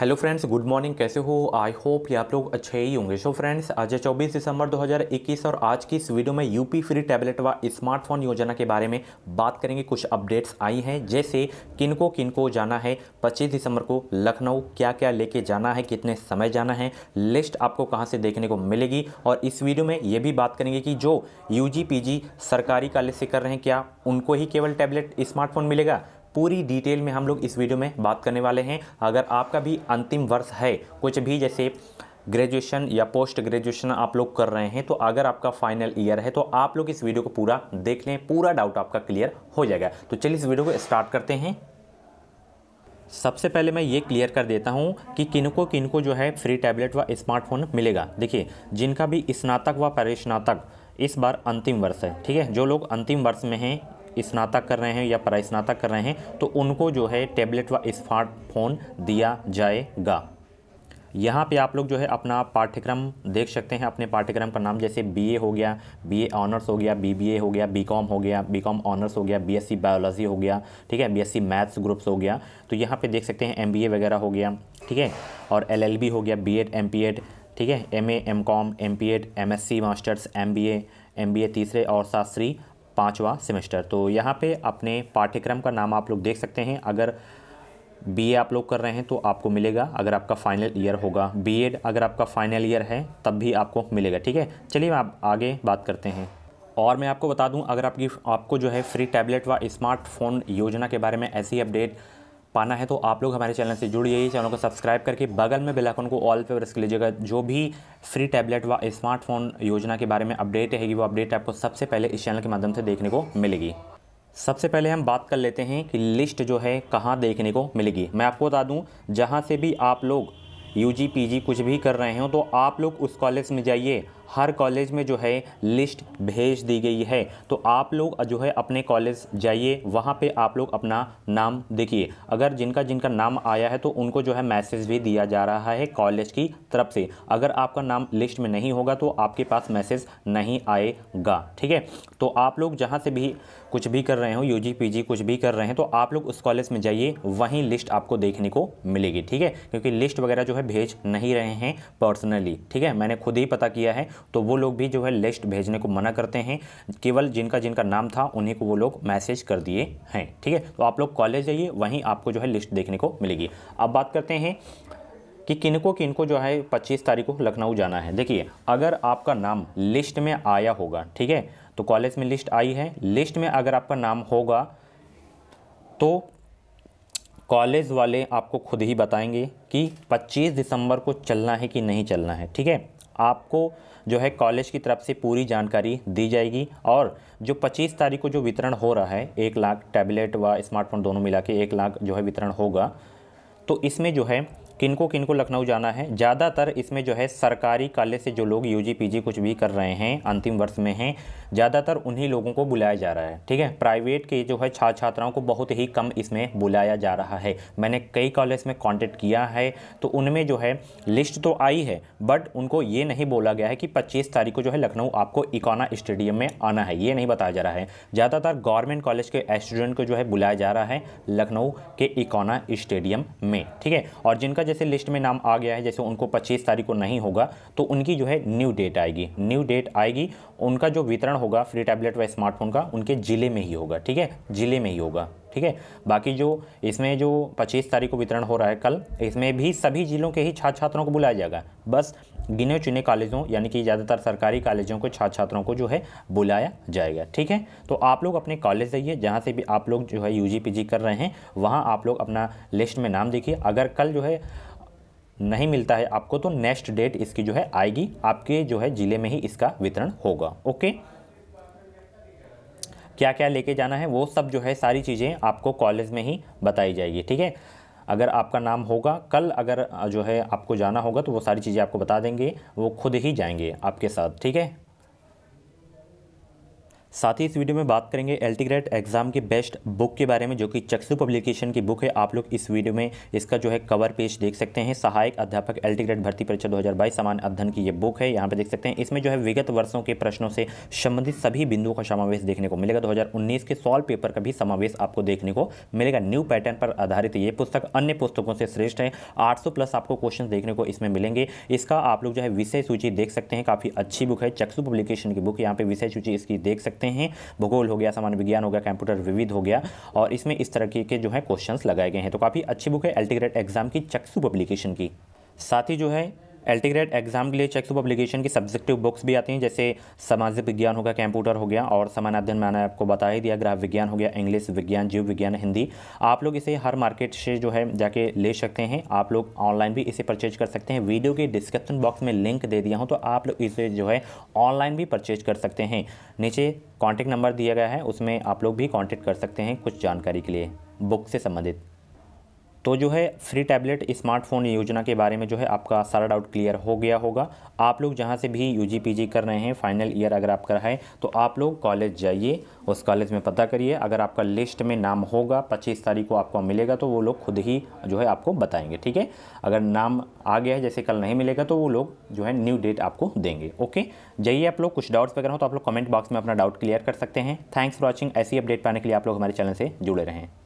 hello friends good morning कैसे हो I hope कि आप लोग अच्छे ही होंगे सो फ्रेंड्स आज 24 दिसंबर 2021 और आज की इस वीडियो में यूपी फ्री टैबलेट व स्मार्टफोन योजना के बारे में बात करेंगे कुछ अपडेट्स आई हैं जैसे किनको किनको जाना है 25 दिसंबर को लखनऊ क्या क्या लेके जाना है कितने समय जाना है लिस्ट आपको कहाँ से देखने को मिलेगी और इस वीडियो में ये भी बात करेंगे कि जो यू सरकारी कॉलेज से कर रहे हैं क्या उनको ही केवल टैबलेट स्मार्टफोन मिलेगा पूरी डिटेल में हम लोग इस वीडियो में बात करने वाले हैं अगर आपका भी अंतिम वर्ष है कुछ भी जैसे ग्रेजुएशन या पोस्ट ग्रेजुएशन आप लोग कर रहे हैं तो अगर आपका फाइनल ईयर है तो आप लोग इस वीडियो को पूरा देख लें पूरा डाउट आपका क्लियर हो जाएगा तो चलिए इस वीडियो को स्टार्ट करते हैं सबसे पहले मैं ये क्लियर कर देता हूँ कि किनको किनको जो है फ्री टैबलेट व स्मार्टफोन मिलेगा देखिए जिनका भी स्नातक व परिस्नातक इस बार अंतिम वर्ष है ठीक है जो लोग अंतिम वर्ष में हैं स्नातक कर रहे हैं या परास्नातक कर रहे हैं तो उनको जो है टैबलेट व स्मार्टफोन दिया जाएगा यहाँ पे आप लोग जो है अपना पाठ्यक्रम देख सकते हैं अपने पाठ्यक्रम का नाम जैसे बीए हो गया बीए ऑनर्स हो गया बीबीए हो गया बीकॉम हो गया बीकॉम ऑनर्स हो गया बीएससी बायोलॉजी हो गया ठीक है बीएससी मैथ्स ग्रुप्स हो गया तो यहाँ पे देख सकते हैं एमबीए वगैरह हो गया ठीक है और एलएलबी हो गया पी एड ठीक है M Ed M S C masters M B A तीसरे और शास्त्री पाँचवा सेमेस्टर तो यहाँ पे अपने पाठ्यक्रम का नाम आप लोग देख सकते हैं अगर बी आप लोग कर रहे हैं तो आपको मिलेगा अगर आपका फाइनल ईयर होगा बी अगर आपका फाइनल ईयर है तब भी आपको मिलेगा ठीक है चलिए मैं आप आगे बात करते हैं और मैं आपको बता दूं अगर आपकी आपको जो है फ्री टैबलेट व स्मार्टफोन योजना के बारे में ऐसी अपडेट पाना है तो आप लोग हमारे चैनल से जुड़ जाइए चैनल को सब्सक्राइब करके बगल में आइकन को ऑल पे प्रेस लीजिएगा जो भी फ्री टैबलेट व स्मार्टफोन योजना के बारे में अपडेट रहेगी वो अपडेट आपको सबसे पहले इस चैनल के माध्यम से देखने को मिलेगी सबसे पहले हम बात कर लेते हैं कि लिस्ट जो है कहाँ देखने को मिलेगी मैं आपको बता दूँ जहाँ से भी आप लोग यू जी कुछ भी कर रहे हो तो आप लोग उस कॉलेज में जाइए हर कॉलेज में जो है लिस्ट भेज दी गई है तो आप लोग जो है अपने कॉलेज जाइए वहाँ पे आप लोग अपना नाम देखिए अगर जिनका जिनका नाम आया है तो उनको जो है मैसेज भी दिया जा रहा है कॉलेज की तरफ से अगर आपका नाम लिस्ट में नहीं होगा तो आपके पास मैसेज नहीं आएगा ठीक है तो आप लोग जहाँ से भी कुछ भी कर रहे हो यू जी पी जी कुछ भी कर रहे हैं तो आप लोग उस कॉलेज में जाइए वहीं लिस्ट आपको देखने को मिलेगी ठीक है क्योंकि लिस्ट वगैरह जो है भेज नहीं रहे हैं पर्सनली ठीक है मैंने खुद ही पता किया है तो वो लोग भी जो है लिस्ट भेजने को मना करते हैं केवल जिनका जिनका नाम था उन्हीं को वो लोग मैसेज कर दिए हैं ठीक है तो आप लोग कॉलेज जाइए वहीं आपको जो है लिस्ट देखने को मिलेगी अब बात करते हैं कि किनको किनको जो है 25 तारीख को लखनऊ जाना है देखिए अगर आपका नाम लिस्ट में आया होगा ठीक है तो कॉलेज में लिस्ट आई है लिस्ट में अगर आपका नाम होगा तो कॉलेज वाले आपको खुद ही बताएंगे कि 25 दिसंबर को चलना है कि नहीं चलना है ठीक है आपको जो है कॉलेज की तरफ से पूरी जानकारी दी जाएगी और जो 25 तारीख को जो वितरण हो रहा है एक लाख टैबलेट व स्मार्टफोन दोनों मिला के एक लाख जो है वितरण होगा तो इसमें जो है किनको किनको लखनऊ जाना है ज़्यादातर इसमें जो है सरकारी कॉलेज से जो लोग यूजी जी कुछ भी कर रहे हैं अंतिम वर्ष में हैं ज़्यादातर उन्हीं लोगों को बुलाया जा रहा है ठीक है प्राइवेट के जो है छात्र छात्राओं को बहुत ही कम इसमें बुलाया जा रहा है मैंने कई कॉलेज में कॉन्टेक्ट किया है तो उनमें जो है लिस्ट तो आई है बट उनको ये नहीं बोला गया है कि पच्चीस तारीख को जो है लखनऊ आपको इकोना स्टेडियम में आना है ये नहीं बताया जा रहा है ज़्यादातर गवर्नमेंट कॉलेज के स्टूडेंट को जो है बुलाया जा रहा है लखनऊ के इकोना स्टेडियम में ठीक है और जिनका जैसे लिस्ट में नाम आ गया है जैसे उनको पच्चीस तारीख को नहीं होगा तो उनकी जो है न्यू डेट आएगी न्यू डेट आएगी उनका जो वितरण होगा फ्री टैबलेट व स्मार्टफोन का उनके ज़िले में ही होगा ठीक है ज़िले में ही होगा ठीक है बाकी जो इसमें जो 25 तारीख को वितरण हो रहा है कल इसमें भी सभी जिलों के ही छात्र छात्रों को बुलाया जाएगा बस गिने चुने कॉलेजों यानी कि ज़्यादातर सरकारी कॉलेजों को छात्र छात्रों को जो है बुलाया जाएगा ठीक है तो आप लोग अपने कॉलेज जाइए जहाँ से भी आप लोग जो है यू जी कर रहे हैं वहाँ आप लोग अपना लिस्ट में नाम देखिए अगर कल जो है नहीं मिलता है आपको तो नेक्स्ट डेट इसकी जो है आएगी आपके जो है ज़िले में ही इसका वितरण होगा ओके क्या क्या लेके जाना है वो सब जो है सारी चीज़ें आपको कॉलेज में ही बताई जाएगी ठीक है अगर आपका नाम होगा कल अगर जो है आपको जाना होगा तो वो सारी चीज़ें आपको बता देंगे वो खुद ही जाएंगे आपके साथ ठीक है साथ ही इस वीडियो में बात करेंगे एल्टीग्रेट एग्जाम के बेस्ट बुक के बारे में जो कि चक्सु पब्लिकेशन की बुक है आप लोग इस वीडियो में इसका जो है कवर पेज देख सकते हैं सहायक अध्यापक एल्टीग्रेट भर्ती परीक्षा 2022 समान अध्ययन की ये बुक है यहाँ पर देख सकते हैं इसमें जो है विगत वर्षों के प्रश्नों से संबंधित सभी बिंदुओं का समावेश देखने को मिलेगा दो के सॉल्व पेपर का भी समावेश आपको देखने को मिलेगा न्यू पैटर्न पर आधारित ये पुस्तक अन्य पुस्तकों से श्रेष्ठ है आठ प्लस आपको क्वेश्चन देखने को इसमें मिलेंगे इसका आप लोग जो है विषय सूची देख सकते हैं काफ़ी अच्छी बुक है चक्सु पब्लिकेशन की बुक यहाँ पर विषय सूची इसकी देख सकते हैं सकते हैं भूगोल हो गया सामान्य विज्ञान हो गया कंप्यूटर विविध हो गया और इसमें इस तरह के जो है क्वेश्चन लगाए गए हैं तो काफ़ी अच्छी बुक है एल्टीग्रेट एग्जाम की चक्सू पब्लिकेशन की साथ ही जो है एल टी ग्रेड एग्जाम के लिए चेक्स पब्लिकेशन की सब्जेक्टिव बुक्स भी आती हैं जैसे सामाजिक विज्ञान होगा कंप्यूटर हो गया और समान अध्ययन मैंने आपको बता ही दिया ग्राह विज्ञान हो गया इंग्लिश विज्ञान जीव विज्ञान हिंदी आप लोग इसे हर मार्केट से जो है जाके ले सकते हैं आप लोग ऑनलाइन भी इसे परचेज कर सकते हैं वीडियो के डिस्क्रिप्शन बॉक्स में लिंक दे दिया हूँ तो आप लोग इसे जो है ऑनलाइन भी परचेज कर सकते हैं नीचे कॉन्टैक्ट नंबर दिया गया है उसमें आप लोग भी कॉन्टैक्ट कर सकते हैं कुछ जानकारी के लिए बुक से संबंधित तो जो है फ्री टैबलेट स्मार्टफोन योजना के बारे में जो है आपका सारा डाउट क्लियर हो गया होगा आप लोग जहाँ से भी यू जी कर रहे हैं फाइनल ईयर अगर आपका है तो आप लोग कॉलेज जाइए उस कॉलेज में पता करिए अगर आपका लिस्ट में नाम होगा पच्चीस तारीख को आपको मिलेगा तो वो लोग खुद ही जो है आपको बताएंगे ठीक है अगर नाम आ गया है जैसे कल नहीं मिलेगा तो वो लोग जो है न्यू डेट आपको देंगे ओके जाइए आप लोग कुछ डाउट्स वगैरह हो तो आप लोग कमेंट बॉक्स में अपना डाउट क्लियर कर सकते हैं थैंक्स फॉर वॉचिंग ऐसी अपडेट पाने के लिए आप लोग हमारे चैनल से जुड़े रहें